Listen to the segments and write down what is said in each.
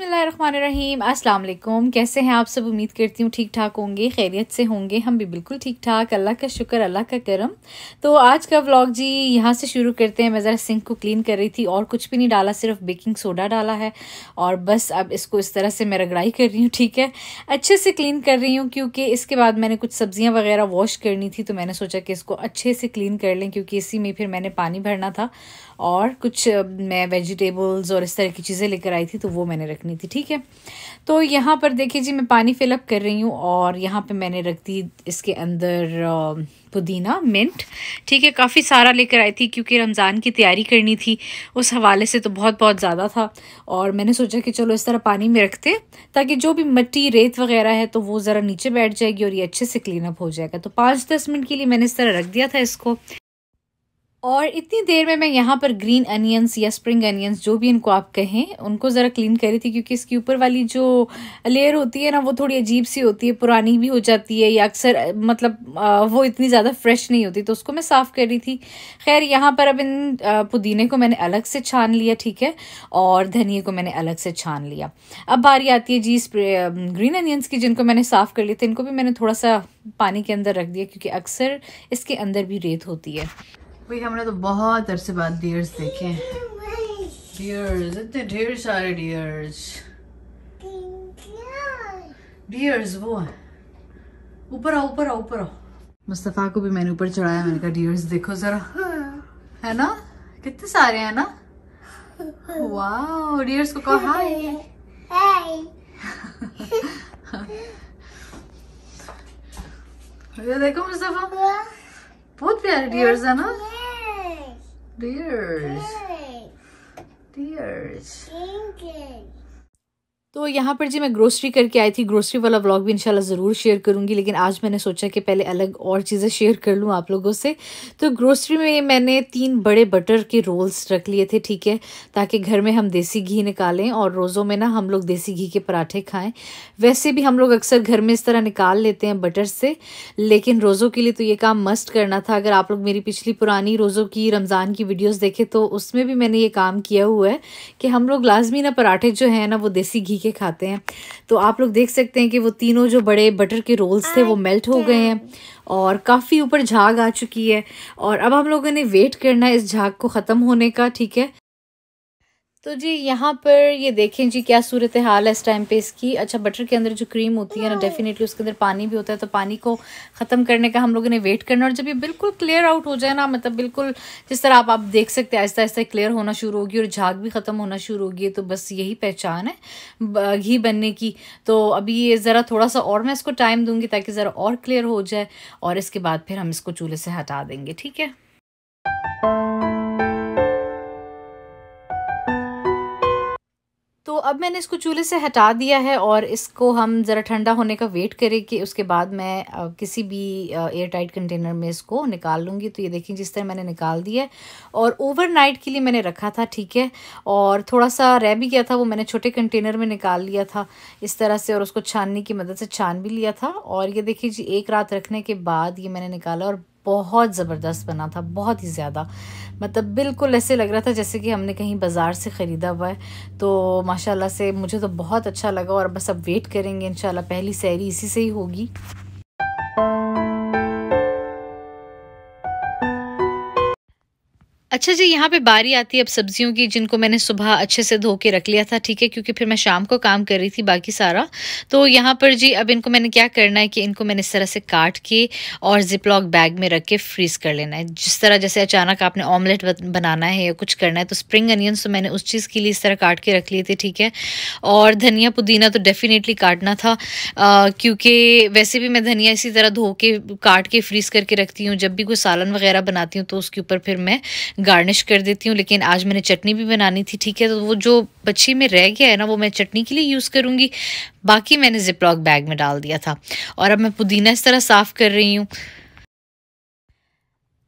बसमीम अस्सलाम वालेकुम कैसे हैं आप सब उम्मीद करती हूँ ठीक ठाक होंगे खैरियत से होंगे हम भी बिल्कुल ठीक ठाक अल्लाह का शुक्र अल्लाह का करम तो आज का व्लॉग जी यहाँ से शुरू करते हैं मैं ज़रा सिंक को क्लीन कर रही थी और कुछ भी नहीं डाला सिर्फ बेकिंग सोडा डाला है और बस अब इसको इस तरह से मैं रगड़ाई कर रही हूँ ठीक है अच्छे से क्लीन कर रही हूँ क्योंकि इसके बाद मैंने कुछ सब्ज़ियाँ वगैरह वॉश करनी थी तो मैंने सोचा कि इसको अच्छे से क्लीन कर लें क्योंकि इसी में फिर मैंने पानी भरना था और कुछ मैं वेजिटेबल्स और इस तरह की चीज़ें लेकर आई थी तो वो मैंने रखनी रखनी थी ठीक है तो यहाँ पर देखिए जी मैं पानी फिलअप कर रही हूँ और यहाँ पे मैंने रख दी इसके अंदर पुदीना मिंट ठीक है काफ़ी सारा लेकर आई थी क्योंकि रमज़ान की तैयारी करनी थी उस हवाले से तो बहुत बहुत ज़्यादा था और मैंने सोचा कि चलो इस तरह पानी में रखते ताकि जो भी मिट्टी रेत वगैरह है तो वो ज़रा नीचे बैठ जाएगी और ये अच्छे से क्लीन अप हो जाएगा तो पाँच दस मिनट के लिए मैंने इस तरह रख दिया था इसको और इतनी देर में मैं यहाँ पर ग्रीन अनियंस या स्प्रिंग अनियंस जो भी इनको आप कहें उनको ज़रा क्लीन कर रही थी क्योंकि इसकी ऊपर वाली जो लेयर होती है ना वो थोड़ी अजीब सी होती है पुरानी भी हो जाती है या अक्सर मतलब वो इतनी ज़्यादा फ्रेश नहीं होती तो उसको मैं साफ़ कर रही थी खैर यहाँ पर अब इन पुदीने को मैंने अलग से छान लिया ठीक है और धनिए को मैंने अलग से छान लिया अब बारी आती है जी ग्रीन अनियंस की जिनको मैंने साफ़ कर लिए थे इनको भी मैंने थोड़ा सा पानी के अंदर रख दिया क्योंकि अक्सर इसके अंदर भी रेत होती है भाई हमने तो बहुत अरसे बाद डियर्स देखे हैं डियर्स इतने ढेर सारे डियर्स डियर्स वो है ऊपर आओ ऊपर आओ ऊपर आओ मुस्तफ़ा को भी मैंने ऊपर चढ़ाया मैंने कहा डियर्स देखो ज़रा है ना कितने सारे हैं ना वाह डियर्स को हाय हाय ये देखो मुस्तफ़ा बहुत प्यारे डियर्स है ना Deers. Deers. Deers. तो यहाँ पर जी मैं ग्रोसरी करके आई थी ग्रोसरी वाला व्लॉग भी इंशाल्लाह ज़रूर शेयर करूँगी लेकिन आज मैंने सोचा कि पहले अलग और चीज़ें शेयर कर लूँ आप लोगों से तो ग्रोसरी में मैंने तीन बड़े बटर के रोल्स रख लिए थे ठीक है ताकि घर में हम देसी घी निकालें और रोज़ों में ना हम लोग देसी घी के पराठे खाएँ वैसे भी हम लोग अक्सर घर में इस तरह निकाल लेते हैं बटर से लेकिन रोज़ों के लिए तो ये काम मस्ट करना था अगर आप लोग मेरी पिछली पुरानी रोज़ों की रमज़ान की वीडियोज़ देखें तो उसमें भी मैंने ये काम किया हुआ है कि हम लोग लाजमी ना पराठे जो हैं ना वो देसी घी के खाते हैं तो आप लोग देख सकते हैं कि वो तीनों जो बड़े बटर के रोल्स थे वो मेल्ट अच्छा। हो गए हैं और काफ़ी ऊपर झाग आ चुकी है और अब हम लोगों ने वेट करना है इस झाग को ख़त्म होने का ठीक है तो जी यहाँ पर ये देखें जी क्या सूरत हाल है इस टाइम पे इसकी अच्छा बटर के अंदर जो क्रीम होती है ना डेफिनेटली उसके अंदर पानी भी होता है तो पानी को ख़त्म करने का हम लोगों ने वेट करना और जब ये बिल्कुल क्लियर आउट हो जाए ना मतलब बिल्कुल जिस तरह आप आप देख सकते हैं आहिस्ता आहिस्ता क्लियर होना शुरू होगी और झाग भी ख़त्म होना शुरू होगी तो बस यही पहचान है घी बनने की तो अभी ये ज़रा थोड़ा सा और मैं इसको टाइम दूँगी ताकि ज़रा और क्लियर हो जाए और इसके बाद फिर हम इसको चूल्हे से हटा देंगे ठीक है तो अब मैंने इसको चूल्हे से हटा दिया है और इसको हम ज़रा ठंडा होने का वेट करें कि उसके बाद मैं किसी भी एयर टाइट कंटेनर में इसको निकाल लूँगी तो ये देखें जिस तरह मैंने निकाल दिया है और ओवरनाइट के लिए मैंने रखा था ठीक है और थोड़ा सा रह भी गया था वो मैंने छोटे कंटेनर में निकाल लिया था इस तरह से और उसको छानने की मदद से छान भी लिया था और ये देखिए जी एक रात रखने के बाद ये मैंने निकाला और बहुत ज़बरदस्त बना था बहुत ही ज़्यादा मतलब बिल्कुल ऐसे लग रहा था जैसे कि हमने कहीं बाज़ार से ख़रीदा हुआ है तो माशाल्लाह से मुझे तो बहुत अच्छा लगा और बस अब वेट करेंगे इन पहली सैरी इसी से ही होगी अच्छा जी यहाँ पे बारी आती है अब सब्जियों की जिनको मैंने सुबह अच्छे से धो के रख लिया था ठीक है क्योंकि फिर मैं शाम को काम कर रही थी बाकी सारा तो यहाँ पर जी अब इनको मैंने क्या करना है कि इनको मैंने इस तरह से काट के और जिपलॉक बैग में रख के फ्रीज़ कर लेना है जिस तरह जैसे अचानक आपने ऑमलेट बनाना है या कुछ करना है तो स्प्रिंग अनियन तो मैंने उस चीज़ के लिए इस तरह काट के रख लिए थे ठीक है और धनिया पुदीना तो डेफिनेटली काटना था क्योंकि वैसे भी मैं धनिया इसी तरह धो के काट के फ्रीज़ करके रखती हूँ जब भी कोई सालन वगैरह बनाती हूँ तो उसके ऊपर फिर मैं गार्निश कर देती हूँ लेकिन आज मैंने चटनी भी बनानी थी ठीक है तो वो जो बच्ची में रह गया है ना वो मैं चटनी के लिए यूज़ करूँगी बाकी मैंने जिपलॉक बैग में डाल दिया था और अब मैं पुदीना इस तरह साफ़ कर रही हूँ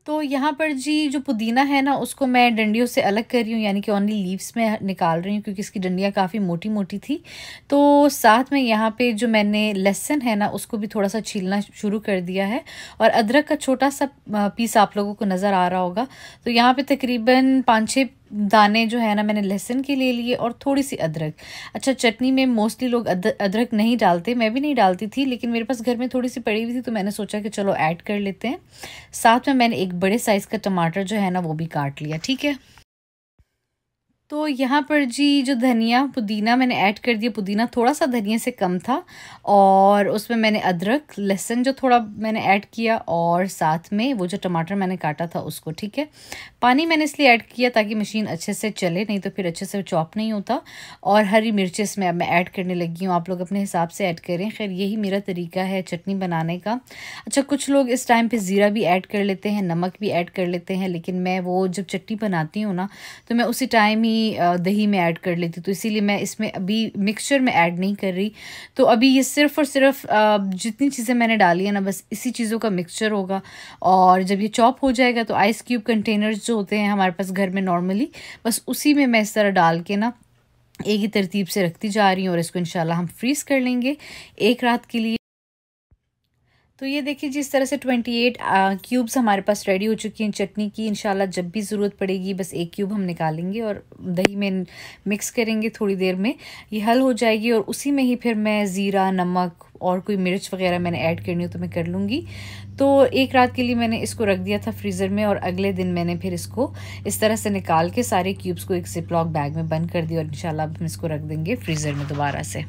तो यहाँ पर जी जो पुदीना है ना उसको मैं डंडियों से अलग कर रही हूँ यानी कि ओनली लीव्स में निकाल रही हूँ क्योंकि इसकी डंडियाँ काफ़ी मोटी मोटी थी तो साथ में यहाँ पे जो मैंने लहसन है ना उसको भी थोड़ा सा छीलना शुरू कर दिया है और अदरक का छोटा सा पीस आप लोगों को नज़र आ रहा होगा तो यहाँ पर तकरीबन पाँच छः दाने जो है ना मैंने लहसुन के ले लिए और थोड़ी सी अदरक अच्छा चटनी में मोस्टली लोग अदरक नहीं डालते मैं भी नहीं डालती थी लेकिन मेरे पास घर में थोड़ी सी पड़ी हुई थी तो मैंने सोचा कि चलो ऐड कर लेते हैं साथ में मैंने एक बड़े साइज़ का टमाटर जो है ना वो भी काट लिया ठीक है तो यहाँ पर जी जो धनिया पुदीना मैंने ऐड कर दिया पुदीना थोड़ा सा धनिया से कम था और उसमें मैंने अदरक लहसुन जो थोड़ा मैंने ऐड किया और साथ में वो जो टमाटर मैंने काटा था उसको ठीक है पानी मैंने इसलिए ऐड किया ताकि मशीन अच्छे से चले नहीं तो फिर अच्छे से चॉप नहीं होता और हरी मिर्च इसमें अब मैं ऐड करने लगी हूँ आप लोग अपने हिसाब से ऐड करें खैर यही मेरा तरीका है चटनी बनाने का अच्छा कुछ लोग इस टाइम पर ज़ीरा भी ऐड कर लेते हैं नमक भी ऐड कर लेते हैं लेकिन मैं वो जब चटनी बनाती हूँ ना तो मैं उसी टाइम ही ही दही में ऐड कर लेती तो इसीलिए मैं इसमें अभी मिक्सचर में ऐड नहीं कर रही तो अभी ये सिर्फ और सिर्फ जितनी चीज़ें मैंने डाली है ना बस इसी चीज़ों का मिक्सचर होगा और जब ये चॉप हो जाएगा तो आइस क्यूब कंटेनर्स जो होते हैं हमारे पास घर में नॉर्मली बस उसी में मैं इस तरह डाल के ना एक ही तरतीब से रखती जा रही हूँ और इसको इनशाला हम फ्रीज़ कर लेंगे एक रात के लिए तो ये देखिए जिस तरह से ट्वेंटी एट क्यूब्स हमारे पास रेडी हो चुकी हैं चटनी की इंशाल्लाह जब भी ज़रूरत पड़ेगी बस एक क्यूब हम निकालेंगे और दही में मिक्स करेंगे थोड़ी देर में ये हल हो जाएगी और उसी में ही फिर मैं ज़ीरा नमक और कोई मिर्च वगैरह मैंने ऐड करनी हो तो मैं कर लूँगी तो एक रात के लिए मैंने इसको रख दिया था फ्रीज़र में और अगले दिन मैंने फिर इसको इस तरह से निकाल के सारे क्यूब्स को एक सिप्लॉक बैग में बंद कर दिया और इन हम इसको रख देंगे फ्रीज़र में दोबारा से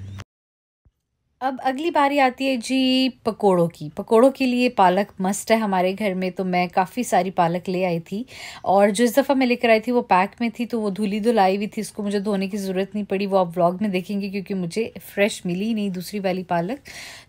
अब अगली बारी आती है जी पकोड़ों की पकोड़ों के लिए पालक मस्ट है हमारे घर में तो मैं काफ़ी सारी पालक ले आई थी और जिस दफ़ा मैं लेकर आई थी वो पैक में थी तो वो धुली धुलाई हुई थी इसको मुझे धोने की ज़रूरत नहीं पड़ी वो आप व्लॉग में देखेंगे क्योंकि मुझे फ्रेश मिली ही नहीं दूसरी वाली पालक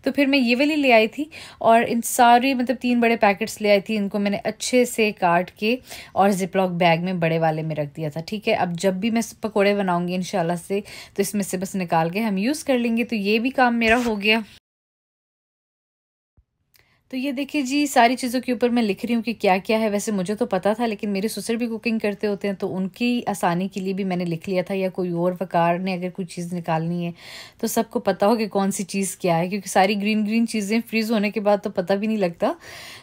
तो फिर मैं ये वाली ले आई थी और इन सारी मतलब तीन बड़े पैकेट्स ले आई थी इनको मैंने अच्छे से काट के और जिपलॉक बैग में बड़े वाले में रख दिया था ठीक है अब जब भी मैं पकौड़े बनाऊँगी इन से तो इसमें से बस निकाल के हम यूज़ कर लेंगे तो ये भी काम मेरा हो गया तो ये देखिए जी सारी चीज़ों के ऊपर मैं लिख रही हूँ कि क्या क्या है वैसे मुझे तो पता था लेकिन मेरे ससुर भी कुकिंग करते होते हैं तो उनकी आसानी के लिए भी मैंने लिख लिया था या कोई और वकार ने अगर कोई चीज़ निकालनी है तो सबको पता हो कि कौन सी चीज़ क्या है क्योंकि सारी ग्रीन ग्रीन चीज़ें फ्रीज़ होने के बाद तो पता भी नहीं लगता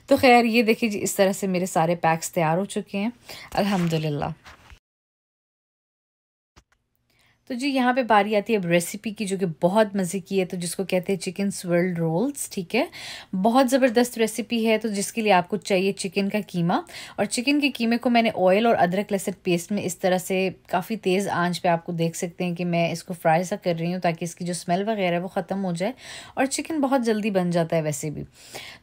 तो खैर ये देखिए जी इस तरह से मेरे सारे पैक्स तैयार हो चुके हैं अलहमदिल्ला तो जी यहाँ पे बारी आती है अब रेसिपी की जो कि बहुत मज़े की है तो जिसको कहते हैं चिकन स्वर्ल्ड रोल्स ठीक है बहुत ज़बरदस्त रेसिपी है तो जिसके लिए आपको चाहिए चिकन का कीमा और चिकन के कीमे को मैंने ऑयल और अदरक लहसन पेस्ट में इस तरह से काफ़ी तेज़ आंच पे आपको देख सकते हैं कि मैं इसको फ्राई सा कर रही हूँ ताकि इसकी जो स्मेल वगैरह है वो ख़त्म हो जाए और चिकन बहुत जल्दी बन जाता है वैसे भी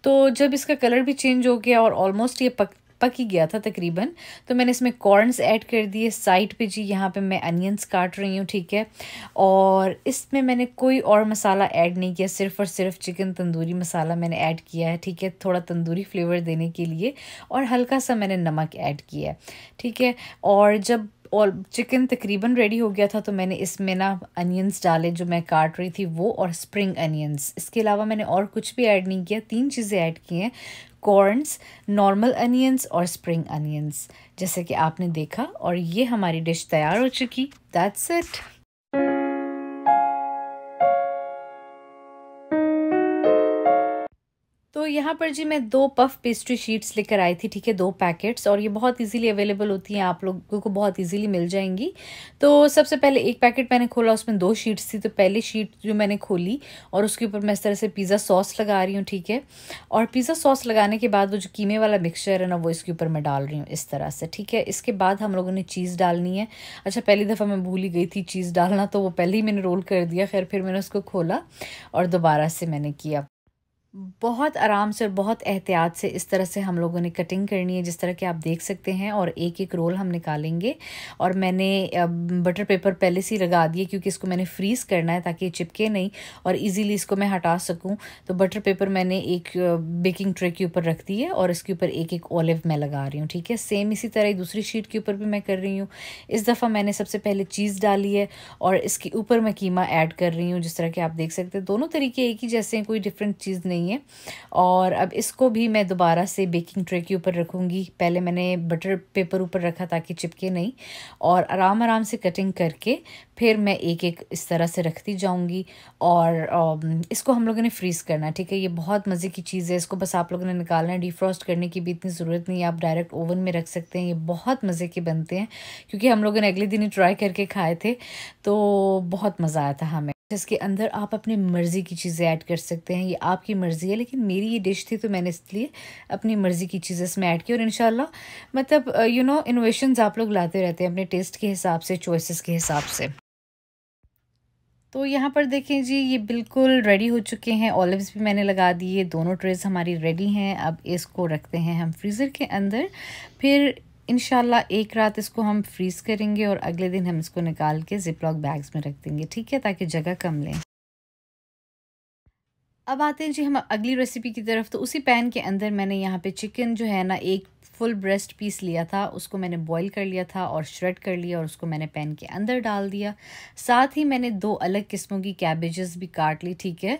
तो जब इसका कलर भी चेंज हो गया और ऑलमोस्ट ये पक पक ही गया था तकरीबन तो मैंने इसमें कॉर्नस ऐड कर दिए साइड पे जी यहाँ पे मैं अनियंस काट रही हूँ ठीक है और इसमें मैंने कोई और मसाला ऐड नहीं किया सिर्फ और सिर्फ चिकन तंदूरी मसाला मैंने ऐड किया है ठीक है थोड़ा तंदूरी फ्लेवर देने के लिए और हल्का सा मैंने नमक ऐड किया है ठीक है और जब और चिकन तकरीबन रेडी हो गया था तो मैंने इसमें ना अनियंस डाले जो मैं काट रही थी वो और स्प्रिंग अनियंस इसके अलावा मैंने और कुछ भी ऐड नहीं किया तीन चीज़ें ऐड की हैं कॉर्नस नॉर्मल अनियंस और स्प्रिंग अनियंस जैसे कि आपने देखा और ये हमारी डिश तैयार हो चुकी दैट्स इट यहाँ पर जी मैं दो पफ पेस्ट्री शीट्स लेकर आई थी ठीक है दो पैकेट्स और ये बहुत इजीली अवेलेबल होती हैं आप लोगों को बहुत इजीली मिल जाएंगी तो सबसे पहले एक पैकेट मैंने खोला उसमें दो शीट्स थी तो पहली शीट जो मैंने खोली और उसके ऊपर मैं इस तरह से पिज़्ज़ा सॉस लगा रही हूँ ठीक है और पिज़्ज़ा सॉस लगाने के बाद वो जो कीमे वाला मिक्सचर है ना वो इसके ऊपर मैं डाल रही हूँ इस तरह से ठीक है इसके बाद हम लोगों ने चीज़ डालनी है अच्छा पहली दफ़ा मैं भूली गई थी चीज़ डालना तो वो पहले ही मैंने रोल कर दिया खैर फिर मैंने उसको खोला और दोबारा से मैंने किया बहुत आराम से और बहुत एहतियात से इस तरह से हम लोगों ने कटिंग करनी है जिस तरह के आप देख सकते हैं और एक एक रोल हम निकालेंगे और मैंने बटर पेपर पहले से ही लगा दिए क्योंकि इसको मैंने फ्रीज़ करना है ताकि चिपके नहीं और इजीली इसको मैं हटा सकूं तो बटर पेपर मैंने एक बेकिंग ट्रे के ऊपर रख दी है और इसके ऊपर एक एक ऑलिव मैं लगा रही हूँ ठीक है सेम इसी तरह दूसरी शीट के ऊपर भी मैं कर रही हूँ इस दफ़ा मैंने सबसे पहले चीज़ डाली है और इसके ऊपर मैं कीमा ऐड कर रही हूँ जिस तरह के आप देख सकते हैं दोनों तरीके एक ही जैसे कोई डिफरेंट चीज़ नहीं चाहिए और अब इसको भी मैं दोबारा से बेकिंग ट्रे के ऊपर रखूँगी पहले मैंने बटर पेपर ऊपर रखा ताकि चिपके नहीं और आराम आराम से कटिंग करके फिर मैं एक एक इस तरह से रखती जाऊँगी और um, इसको हम लोगों ने फ्रीज़ करना ठीक है ये बहुत मज़े की चीज़ है इसको बस आप लोगों ने निकालना है डिफ्रॉस्ट करने की भी इतनी ज़रूरत नहीं है आप डायरेक्ट ओवन में रख सकते हैं ये बहुत मज़े के बनते हैं क्योंकि हम लोगों ने अगले दिन ही ट्राई करके खाए थे तो बहुत मज़ा आया था हमें जिसके अंदर आप अपनी मर्ज़ी की चीज़ें ऐड कर सकते हैं ये आपकी मर्ज़ी है लेकिन मेरी ये डिश थी तो मैंने इसलिए अपनी मर्ज़ी की चीज़ें इसमें ऐड की और इन मतलब यू नो इनोवेशन आप लोग लाते रहते हैं अपने टेस्ट के हिसाब से चॉइसिस के हिसाब से तो यहाँ पर देखें जी ये बिल्कुल रेडी हो चुके हैं ऑलिव्स भी मैंने लगा दिए दोनों ट्रेस हमारी रेडी हैं अब इसको रखते हैं हम फ्रीज़र के अंदर फिर इन एक रात इसको हम फ्रीज़ करेंगे और अगले दिन हम इसको निकाल के जिपलॉक बैग्स में रख देंगे ठीक है ताकि जगह कम लें अब आते हैं जी हम अगली रेसिपी की तरफ तो उसी पैन के अंदर मैंने यहाँ पे चिकन जो है ना एक फुल ब्रेस्ट पीस लिया था उसको मैंने बॉईल कर लिया था और श्रेड कर लिया और उसको मैंने पैन के अंदर डाल दिया साथ ही मैंने दो अलग किस्मों की कैबेजेस भी काट ली ठीक है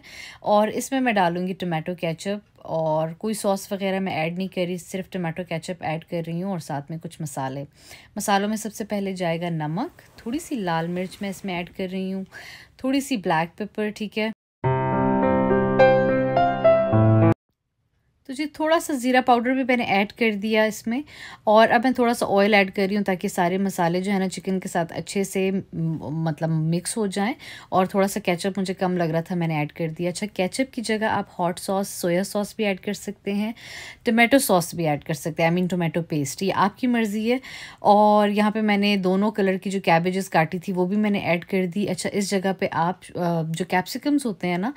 और इसमें मैं डालूँगी टोमेटो केचप और कोई सॉस वगैरह मैं ऐड नहीं कर रही सिर्फ टमाटो केचप ऐड कर रही हूँ और साथ में कुछ मसाले मसालों में सबसे पहले जाएगा नमक थोड़ी सी लाल मिर्च मैं इसमें ऐड कर रही हूँ थोड़ी सी ब्लैक पेपर ठीक है तो जी थोड़ा सा ज़ीरा पाउडर भी मैंने ऐड कर दिया इसमें और अब मैं थोड़ा सा ऑयल ऐड कर रही हूँ ताकि सारे मसाले जो है ना चिकन के साथ अच्छे से मतलब मिक्स हो जाएं और थोड़ा सा केचप मुझे कम लग रहा था मैंने ऐड कर दिया अच्छा केचप की जगह आप हॉट सॉस सोया सॉस भी ऐड कर सकते हैं टोमेटो सॉस भी ऐड कर सकते हैं आई मीन टोमेटो पेस्ट ये आपकी मर्ज़ी है और यहाँ पर मैंने दोनों कलर की जो कैबेजेस काटी थी वो भी मैंने ऐड कर दी अच्छा इस जगह पर आप जो कैप्सिकम्स होते हैं ना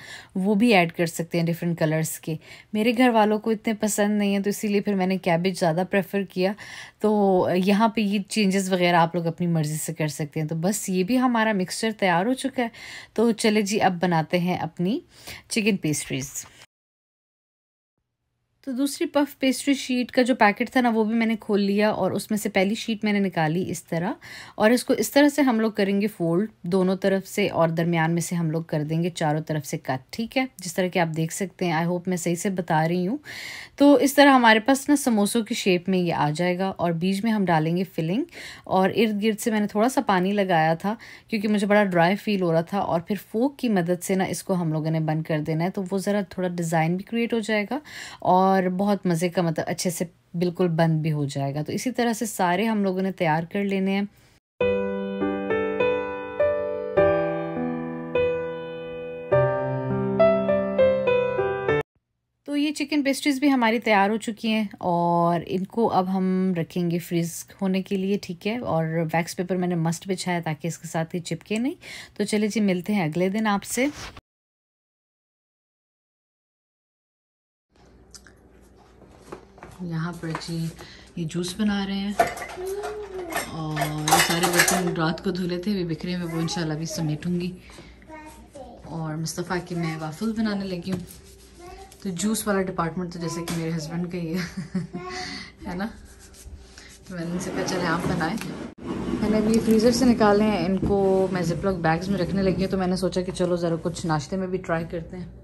वो भी ऐड कर सकते हैं डिफरेंट कलर्स के मेरे घर वालों को इतने पसंद नहीं है तो इसीलिए फिर मैंने कैबिज ज़्यादा प्रेफर किया तो यहाँ पे ये चेंजेस वगैरह आप लोग अपनी मर्ज़ी से कर सकते हैं तो बस ये भी हमारा मिक्सचर तैयार हो चुका है तो चले जी अब बनाते हैं अपनी चिकन पेस्ट्रीज़ तो दूसरी पफ पेस्ट्री शीट का जो पैकेट था ना वो भी मैंने खोल लिया और उसमें से पहली शीट मैंने निकाली इस तरह और इसको इस तरह से हम लोग करेंगे फोल्ड दोनों तरफ से और दरमियान में से हम लोग कर देंगे चारों तरफ से कट ठीक है जिस तरह की आप देख सकते हैं आई होप मैं सही से बता रही हूँ तो इस तरह हमारे पास ना समोसों की शेप में ये आ जाएगा और बीज में हम डालेंगे फिलिंग और इर्द गिर्द से मैंने थोड़ा सा पानी लगाया था क्योंकि मुझे बड़ा ड्राई फील हो रहा था और फिर फोक की मदद से ना इसको हम लोगों ने बंद कर देना है तो वो ज़रा थोड़ा डिज़ाइन भी क्रिएट हो जाएगा और और बहुत मज़े का मतलब अच्छे से बिल्कुल बंद भी हो जाएगा तो इसी तरह से सारे हम लोगों ने तैयार कर लेने हैं तो ये चिकन पेस्ट्रीज भी हमारी तैयार हो चुकी हैं और इनको अब हम रखेंगे फ्रीज होने के लिए ठीक है और वैक्स पेपर मैंने मस्ट बिछाया ताकि इसके साथ ही चिपके नहीं तो चले जी मिलते हैं अगले दिन आपसे यहाँ पर जी ये जूस बना रहे हैं और ये सारे बर्तन रात को धुले थे अभी बिखरे में वो इंशाल्लाह भी समेटूंगी और मुस्तफ़ा की मैं वाफल बनाने लगी हूँ तो जूस वाला डिपार्टमेंट तो जैसे कि मेरे हस्बैंड का ही है है ना तो मैंने इनसे कहा चले आप बनाएं मैंने अभी फ्रीज़र से निकाले हैं इनको मैं जिपलॉक बैग्स में रखने लगी हूँ तो मैंने सोचा कि चलो ज़रा कुछ नाश्ते में भी ट्राई करते हैं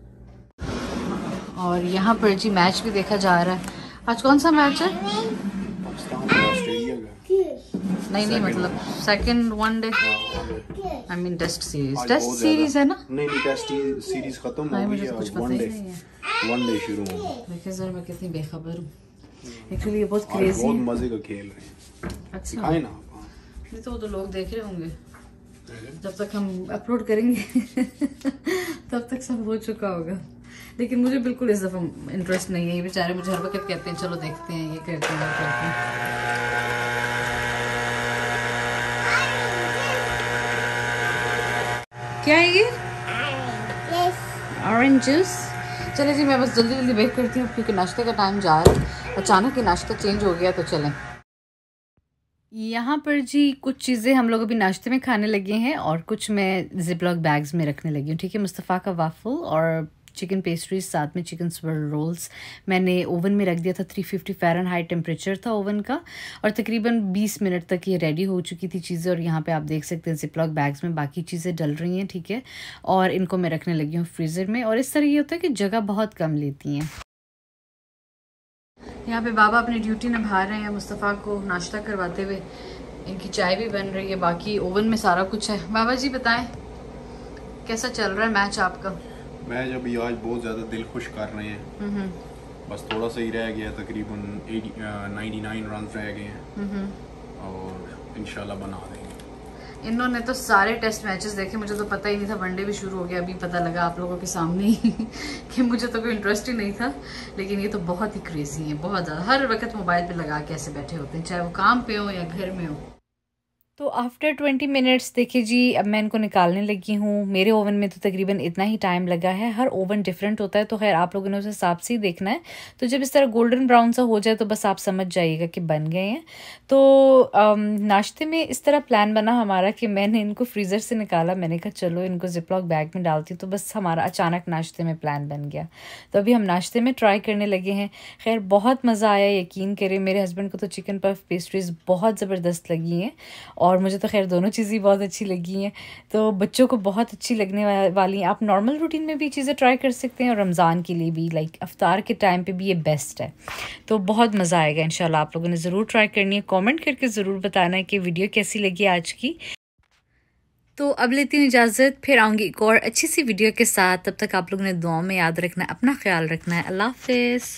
और यहाँ पर जी मैच भी देखा जा रहा है आज कौन सा मैच है नहीं नहीं मतलब second one day I mean test series test series है ना नहीं नहीं टेस्ट सीरीज खत्म हो गई है वन डे वन डे शुरू हो देखिए सर मैं कितनी बेखबर हूं एक्चुअली ये बहुत क्रेजी बहुत मजे का खेल है अच्छा दिखाए ना नहीं तो वो तो लोग देख रहे होंगे जब तक हम अपलोड करेंगे तब तक सब हो चुका होगा लेकिन मुझे बिल्कुल इस दफ़ा इंटरेस्ट नहीं है ये बेचारे मुझे हर वक्त कहते हैं चलो देखते हैं ये करते हैं करते हैं क्या है ये ऑरेंज जूस चले जी मैं बस जल्दी जल्दी वेट करती हूँ क्योंकि नाश्ते का टाइम जा रहा है अचानक ही नाश्ता चेंज हो गया तो चलें यहाँ पर जी कुछ चीज़ें हम लोग अभी नाश्ते में खाने लगे हैं और कुछ मैं जिपलॉक बैग्स में रखने लगी हूँ ठीक है मुस्तफ़ा का वाफल और चिकन पेस्ट्रीज साथ में चिकन स्वर रोल्स मैंने ओवन में रख दिया था three fifty Fahrenheit high temperature था ओवन का और तकरीबन बीस मिनट तक ये रेडी हो चुकी थी चीज़ें और यहाँ पर आप देख सकते हैं जिपलॉक बैग्स में बाकी चीज़ें डल रही हैं ठीक है और इनको मैं रखने लगी हूँ फ्रीज़र में और इस तरह ये होता है कि जगह बहुत कम लेती हैं यहाँ पे बाबा अपनी ड्यूटी निभा रहे हैं मुस्तफ़ा को नाश्ता करवाते हुए इनकी चाय भी बन रही है बाकी ओवन में सारा कुछ है बाबा जी बताएं कैसा चल रहा है मैच आपका मैं जब ये आज बहुत ज़्यादा दिल खुश कर रहे हैं बस थोड़ा सा ही रह गया तकरीबन नाइन्टी नाइन रन रह गए हैं और इनशाला बना देंगे इन्होंने तो सारे टेस्ट मैचेस देखे मुझे तो पता ही नहीं था वनडे भी शुरू हो गया अभी पता लगा आप लोगों के सामने ही कि मुझे तो कोई इंटरेस्ट ही नहीं था लेकिन ये तो बहुत ही क्रेजी है बहुत ज़्यादा हर वक्त मोबाइल पे लगा के ऐसे बैठे होते हैं चाहे वो काम पे हो या घर में हो तो आफ्टर ट्वेंटी मिनट्स देखिए जी अब मैं इनको निकालने लगी हूँ मेरे ओवन में तो तकरीबन इतना ही टाइम लगा है हर ओवन डिफरेंट होता है तो खैर आप लोगों ने उस हिसाब से ही देखना है तो जब इस तरह गोल्डन ब्राउन सा हो जाए तो बस आप समझ जाइएगा कि बन गए हैं तो नाश्ते में इस तरह प्लान बना हमारा कि मैंने इनको फ्रीज़र से निकाला मैंने कहा चलो इनको जिपलॉक बैग में डालती तो बस हमारा अचानक नाश्ते में प्लान बन गया तो अभी हम नाश्ते में ट्राई करने लगे हैं खैर बहुत मज़ा आया यकीन करें मेरे हस्बैंड को तो चिकन पफ पेस्ट्रीज़ बहुत ज़बरदस्त लगी हैं और मुझे तो खैर दोनों चीज़ें बहुत अच्छी लगी हैं तो बच्चों को बहुत अच्छी लगने वाली हैं आप नॉर्मल रूटीन में भी चीज़ें ट्राई कर सकते हैं और रमज़ान के लिए भी लाइक अफ्तार के टाइम पर भी ये बेस्ट है तो बहुत मज़ा आएगा इन आप लोगों ने ज़रूर ट्राई करनी है कॉमेंट करके ज़रूर बताना है कि वीडियो कैसी लगी आज की तो अब लेती हूँ इजाज़त फिर आऊँगी एक और अच्छी सी वीडियो के साथ तब तक आप लोगों ने दुआओं में याद रखना अपना ख्याल रखना है अल्लाह हाफ